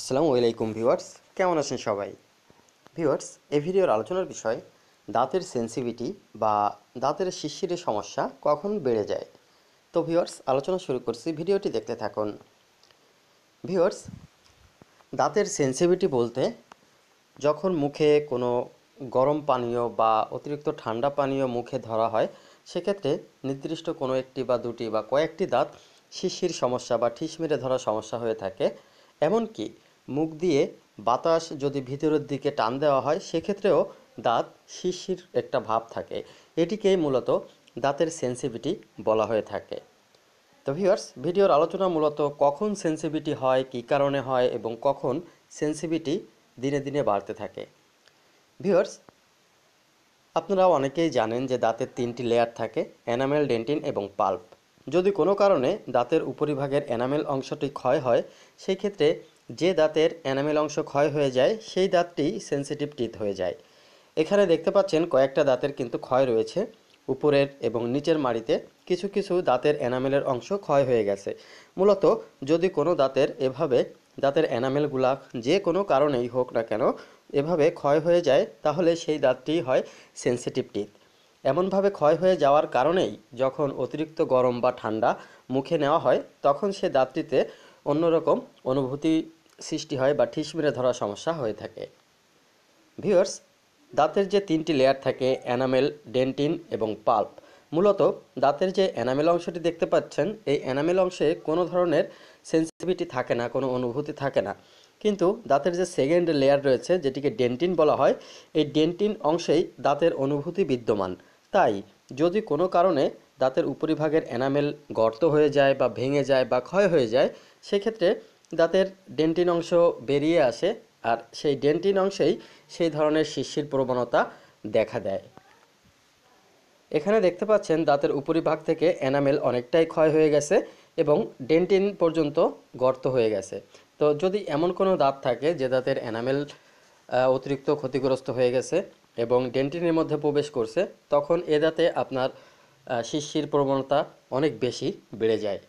আসসালামু আলাইকুম ভিউয়ার্স কেমন আছেন সবাই ভিউয়ার্স এ ভিডিওর আলোচনার বিষয় দাঁতের সেন্সিভিটি বা দাঁতের শিশিরের সমস্যা কখন বেড়ে যায় তো ভিউয়ার্স আলোচনা শুরু করছি ভিডিওটি দেখতে থাকুন ভিউয়ার্স দাঁতের সেন্সিভিটি বলতে যখন মুখে কোনো গরম পানীয় বা অতিরিক্ত ঠান্ডা পানীয় মুখে ধরা হয় সেক্ষেত্রে নির্দিষ্ট কোনো একটি বা দুটি বা কয়েকটি দাঁত শিশির সমস্যা বা ঠিস মেরে ধরা সমস্যা হয়ে থাকে এমনকি মুখ দিয়ে বাতাস যদি ভিতরের দিকে টান দেওয়া হয় সেক্ষেত্রেও দাঁত শিশির একটা ভাব থাকে এটিকেই মূলত দাঁতের সেন্সিভিটি বলা হয়ে থাকে তো ভিউয়ার্স ভিডিওর আলোচনা মূলত কখন সেন্সিভিটি হয় কি কারণে হয় এবং কখন সেন্সিভিটি দিনে দিনে বাড়তে থাকে ভিউয়ার্স আপনারা অনেকেই জানেন যে দাঁতের তিনটি লেয়ার থাকে এনামেল ডেন্টিন এবং পাল্প যদি কোনো কারণে দাঁতের উপরিভাগের এনামেল অংশটি ক্ষয় হয় সেই ক্ষেত্রে যে দাঁতের অ্যানামেল অংশ ক্ষয় হয়ে যায় সেই দাঁতটি সেন্সিটিভ টিথ হয়ে যায় এখানে দেখতে পাচ্ছেন কয়েকটা দাঁতের কিন্তু ক্ষয় রয়েছে উপরের এবং নিচের মাড়িতে কিছু কিছু দাঁতের এনামেলের অংশ ক্ষয় হয়ে গেছে মূলত যদি কোনো দাঁতের এভাবে দাঁতের এনামেলগুলা যে কোনো কারণেই হোক না কেন এভাবে ক্ষয় হয়ে যায় তাহলে সেই দাঁতটি হয় সেন্সিটিভ টিথ এমনভাবে ক্ষয় হয়ে যাওয়ার কারণেই যখন অতিরিক্ত গরম বা ঠান্ডা মুখে নেওয়া হয় তখন সে দাঁতটিতে অন্যরকম অনুভূতি সৃষ্টি হয় বা ঠিস মেরে ধরার সমস্যা হয়ে থাকে ভিউয়ার্স দাঁতের যে তিনটি লেয়ার থাকে অ্যানামেল ডেন্টিন এবং পাল্প মূলত দাঁতের যে অ্যানামেল অংশটি দেখতে পাচ্ছেন এই অ্যানামেল অংশে কোনো ধরনের সেন্সিটিভিটি থাকে না কোনো অনুভূতি থাকে না কিন্তু দাঁতের যে সেকেন্ড লেয়ার রয়েছে যেটিকে ডেন্টিন বলা হয় এই ডেন্টিন অংশেই দাঁতের অনুভূতি বিদ্যমান তাই যদি কোনো কারণে দাঁতের উপরিভাগের অ্যানামেল গর্ত হয়ে যায় বা ভেঙে যায় বা ক্ষয় হয়ে যায় সেক্ষেত্রে দাঁতের ডেন্টিন অংশ বেরিয়ে আসে আর সেই ডেন্টিন অংশেই সেই ধরনের শিশির প্রবণতা দেখা দেয় এখানে দেখতে পাচ্ছেন দাঁতের উপরিভাগ থেকে এনামেল অনেকটাই ক্ষয় হয়ে গেছে এবং ডেন্টিন পর্যন্ত গর্ত হয়ে গেছে তো যদি এমন কোনো দাঁত থাকে যে দাঁতের এনামেল অতিরিক্ত ক্ষতিগ্রস্ত হয়ে গেছে এবং ডেন্টিনের মধ্যে প্রবেশ করছে তখন এ দাঁতে আপনার শিশির প্রবণতা অনেক বেশি বেড়ে যায়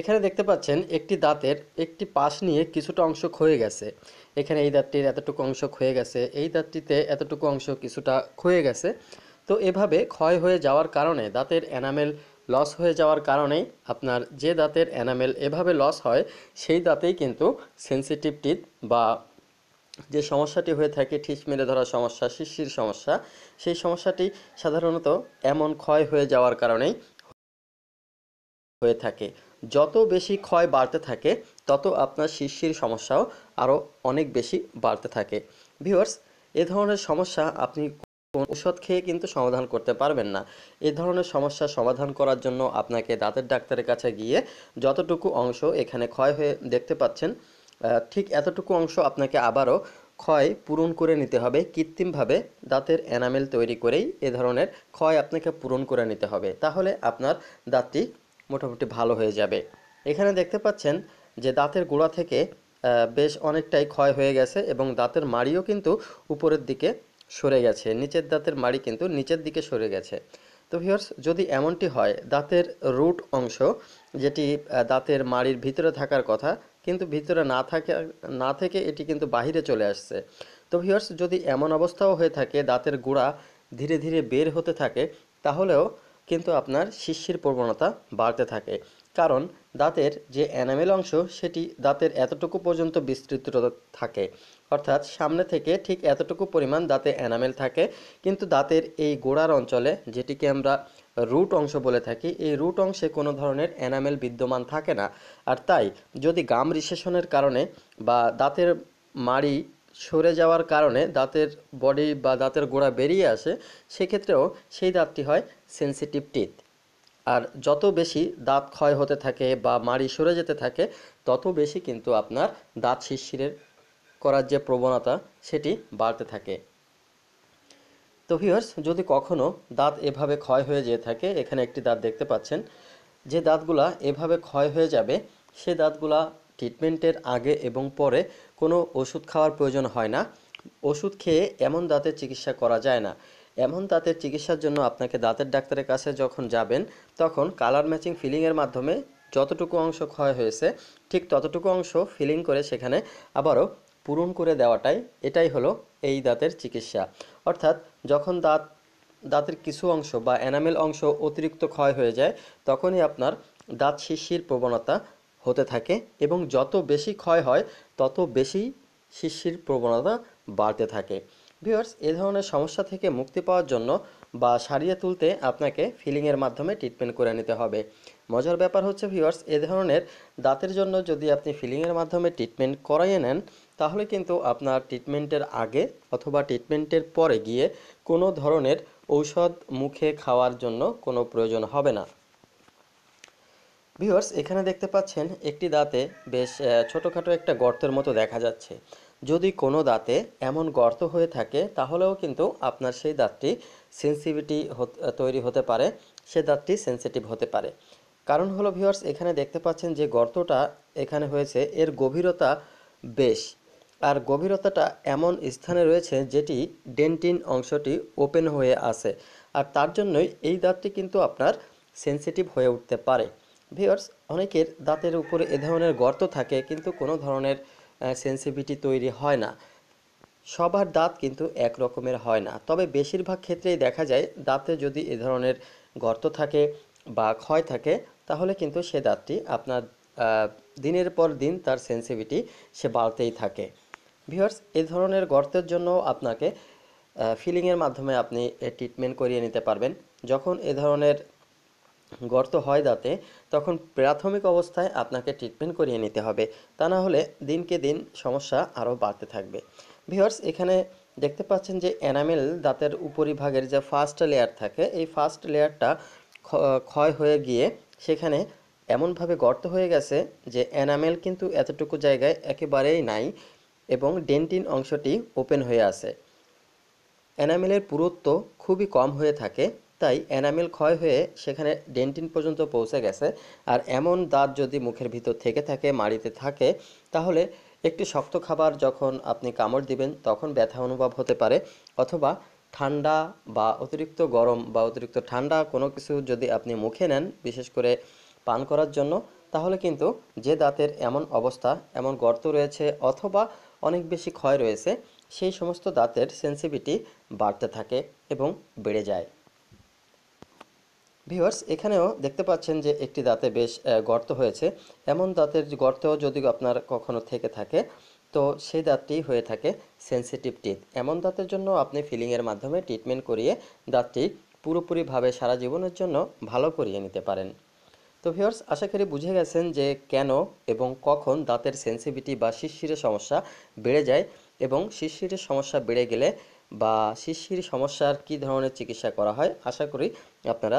এখানে দেখতে পাচ্ছেন একটি দাঁতের একটি পাশ নিয়ে কিছুটা অংশ ক্ষয়ে গেছে এখানে এই দাঁতটির এতটুকু অংশ ক্ষয়ে গেছে এই দাঁতটিতে এতটুকু অংশ কিছুটা ক্ষয়ে গেছে তো এভাবে ক্ষয় হয়ে যাওয়ার কারণে দাঁতের এনামেল লস হয়ে যাওয়ার কারণে আপনার যে দাঁতের এনামেল এভাবে লস হয় সেই দাঁতেই কিন্তু সেন্সিটিভ টিথ বা যে সমস্যাটি হয়ে থাকে ঠিস মেরে ধরা সমস্যা শিশির সমস্যা সেই সমস্যাটি সাধারণত এমন ক্ষয় হয়ে যাওয়ার কারণেই হয়ে থাকে যত বেশি ক্ষয় বাড়তে থাকে তত আপনার শিরশির সমস্যাও আরও অনেক বেশি বাড়তে থাকে ভিউয়ার্স এ ধরনের সমস্যা আপনি ওষুধ খেয়ে কিন্তু সমাধান করতে পারবেন না এ ধরনের সমস্যা সমাধান করার জন্য আপনাকে দাঁতের ডাক্তারের কাছে গিয়ে যতটুকু অংশ এখানে ক্ষয় হয়ে দেখতে পাচ্ছেন ঠিক এতটুকু অংশ আপনাকে আবারও ক্ষয় পূরণ করে নিতে হবে কৃত্রিমভাবে দাঁতের এনামেল তৈরি করেই এ ধরনের ক্ষয় আপনাকে পূরণ করে নিতে হবে তাহলে আপনার দাঁতটি মোটামুটি ভালো হয়ে যাবে এখানে দেখতে পাচ্ছেন যে দাঁতের গোড়া থেকে বেশ অনেকটাই ক্ষয় হয়ে গেছে এবং দাঁতের মাড়িও কিন্তু উপরের দিকে সরে গেছে নিচের দাঁতের মাড়ি কিন্তু নিচের দিকে সরে গেছে তো ভিওর্স যদি এমনটি হয় দাঁতের রুট অংশ যেটি দাঁতের মাড়ির ভিতরে থাকার কথা কিন্তু ভিতরে না থাকে না থেকে এটি কিন্তু বাহিরে চলে আসছে তো ভিওর্স যদি এমন অবস্থাও হয়ে থাকে দাঁতের গোড়া ধীরে ধীরে বের হতে থাকে তাহলেও কিন্তু আপনার শিশির প্রবণতা বাড়তে থাকে কারণ দাঁতের যে অ্যানামেল অংশ সেটি দাঁতের এতটুকু পর্যন্ত বিস্তৃত থাকে অর্থাৎ সামনে থেকে ঠিক এতটুকু পরিমাণ দাঁতে অ্যানামেল থাকে কিন্তু দাঁতের এই গোড়ার অঞ্চলে যেটিকে আমরা রুট অংশ বলে থাকি এই রুট অংশে কোনো ধরনের অ্যানামেল বিদ্যমান থাকে না আর তাই যদি গাম রিসেশনের কারণে বা দাঁতের মাড়ি সরে যাওয়ার কারণে দাঁতের বডি বা দাঁতের গোড়া বেরিয়ে আসে সেক্ষেত্রেও সেই দাঁতটি হয় সেন্সিটিভ টিথ আর যত বেশি দাঁত ক্ষয় হতে থাকে বা মাড়ি সরে যেতে থাকে তত বেশি কিন্তু আপনার দাঁত শিরশিরের করার যে প্রবণতা সেটি বাড়তে থাকে তো ভিউয়ার্স যদি কখনও দাঁত এভাবে ক্ষয় হয়ে যেয়ে থাকে এখানে একটি দাঁত দেখতে পাচ্ছেন যে দাঁতগুলা এভাবে ক্ষয় হয়ে যাবে সে দাঁতগুলা ট্রিটমেন্টের আগে এবং পরে কোনো ওষুধ খাওয়ার প্রয়োজন হয় না ওষুধ খেয়ে এমন দাঁতের চিকিৎসা করা যায় না এমন দাঁতের চিকিৎসার জন্য আপনাকে দাঁতের ডাক্তারের কাছে যখন যাবেন তখন কালার ম্যাচিং ফিলিংয়ের মাধ্যমে যতটুকু অংশ ক্ষয় হয়েছে ঠিক ততটুকু অংশ ফিলিং করে সেখানে আবারও পূরণ করে দেওয়াটাই এটাই হলো এই দাঁতের চিকিৎসা অর্থাৎ যখন দাঁত দাঁতের কিছু অংশ বা এনামেল অংশ অতিরিক্ত ক্ষয় হয়ে যায় তখনই আপনার দাঁত শিশির প্রবণতা হতে থাকে এবং যত বেশি ক্ষয় হয় তত বেশি শিশির প্রবণতা বাড়তে থাকে ভিওর্স এ ধরনের সমস্যা থেকে মুক্তি পাওয়ার জন্য বা সারিয়ে তুলতে আপনাকে ফিলিংয়ের মাধ্যমে ট্রিটমেন্ট করে নিতে হবে মজার ব্যাপার হচ্ছে ভিওয়ার্স এ ধরনের দাঁতের জন্য যদি আপনি ফিলিংয়ের মাধ্যমে ট্রিটমেন্ট করাইয়ে নেন তাহলে কিন্তু আপনার ট্রিটমেন্টের আগে অথবা ট্রিটমেন্টের পরে গিয়ে কোনো ধরনের ঔষধ মুখে খাওয়ার জন্য কোনো প্রয়োজন হবে না ভিউয়ার্স এখানে দেখতে পাচ্ছেন একটি দাঁতে বেশ ছোটোখাটো একটা গর্তের মতো দেখা যাচ্ছে যদি কোনো দাঁতে এমন গর্ত হয়ে থাকে তাহলেও কিন্তু আপনার সেই দাঁতটি সেন্সিভিটি তৈরি হতে পারে সে দাঁতটি সেন্সিটিভ হতে পারে কারণ হলো ভিউয়ার্স এখানে দেখতে পাচ্ছেন যে গর্তটা এখানে হয়েছে এর গভীরতা বেশ আর গভীরতাটা এমন স্থানে রয়েছে যেটি ডেন্টিন অংশটি ওপেন হয়ে আছে আর তার জন্যই এই দাঁতটি কিন্তু আপনার সেন্সিটিভ হয়ে উঠতে পারে ভিওর্স অনেকের দাঁতের উপরে এ ধরনের গর্ত থাকে কিন্তু কোনো ধরনের সেন্সিভিটি তৈরি হয় না সবার দাঁত কিন্তু এক রকমের হয় না তবে বেশিরভাগ ক্ষেত্রেই দেখা যায় দাঁতে যদি এ ধরনের গর্ত থাকে বা ক্ষয় থাকে তাহলে কিন্তু সে দাঁতটি আপনার দিনের পর দিন তার সেন্সিভিটি সে বাড়তেই থাকে ভিওর্স এ ধরনের গর্তের জন্য আপনাকে ফিলিংয়ের মাধ্যমে আপনি ট্রিটমেন্ট করিয়ে নিতে পারবেন যখন এ ধরনের গর্ত হয় দাঁতে তখন প্রাথমিক অবস্থায় আপনাকে ট্রিটমেন্ট করিয়ে নিতে হবে তা না হলে দিনকে দিন সমস্যা আরও বাড়তে থাকবে ভিওর্স এখানে দেখতে পাচ্ছেন যে এনামেল দাঁতের উপরিভাগের যে ফার্স্ট লেয়ার থাকে এই ফার্স্ট লেয়ারটা ক্ষয় হয়ে গিয়ে সেখানে এমনভাবে গর্ত হয়ে গেছে যে এনামেল কিন্তু এতটুকু জায়গায় একেবারেই নাই এবং ডেন্টিন অংশটি ওপেন হয়ে আছে এনামেলের পুরুত্ব খুবই কম হয়ে থাকে তাই এনামেল ক্ষয় হয়ে সেখানে ডেন্টিন পর্যন্ত পৌঁছে গেছে আর এমন দাঁত যদি মুখের ভিতর থেকে থাকে মাড়িতে থাকে তাহলে একটি শক্ত খাবার যখন আপনি কামড় দিবেন তখন ব্যথা অনুভব হতে পারে অথবা ঠান্ডা বা অতিরিক্ত গরম বা অতিরিক্ত ঠান্ডা কোনো কিছু যদি আপনি মুখে নেন বিশেষ করে পান করার জন্য তাহলে কিন্তু যে দাঁতের এমন অবস্থা এমন গর্ত রয়েছে অথবা অনেক বেশি ক্ষয় রয়েছে সেই সমস্ত দাঁতের সেন্সিভিটি বাড়তে থাকে এবং বেড়ে যায় ভিউয়ার্স এখানেও দেখতে পাচ্ছেন যে একটি দাঁতে বেশ গর্ত হয়েছে এমন দাঁতের গর্ত যদি আপনার কখনো থেকে থাকে তো সেই দাঁতটি হয়ে থাকে সেন্সিটিভ টিথ এমন দাঁতের জন্য আপনি ফিলিংয়ের মাধ্যমে ট্রিটমেন্ট করিয়ে দাঁতটি পুরোপুরিভাবে সারা জীবনের জন্য ভালো করিয়ে নিতে পারেন তো ভিউয়ার্স আশা করি বুঝে গেছেন যে কেন এবং কখন দাঁতের সেন্সিভিটি বা শিশিরের সমস্যা বেড়ে যায় এবং শিরশিরের সমস্যা বেড়ে গেলে বা শিশির সমস্যার কী ধরনের চিকিৎসা করা হয় আশা করি আপনারা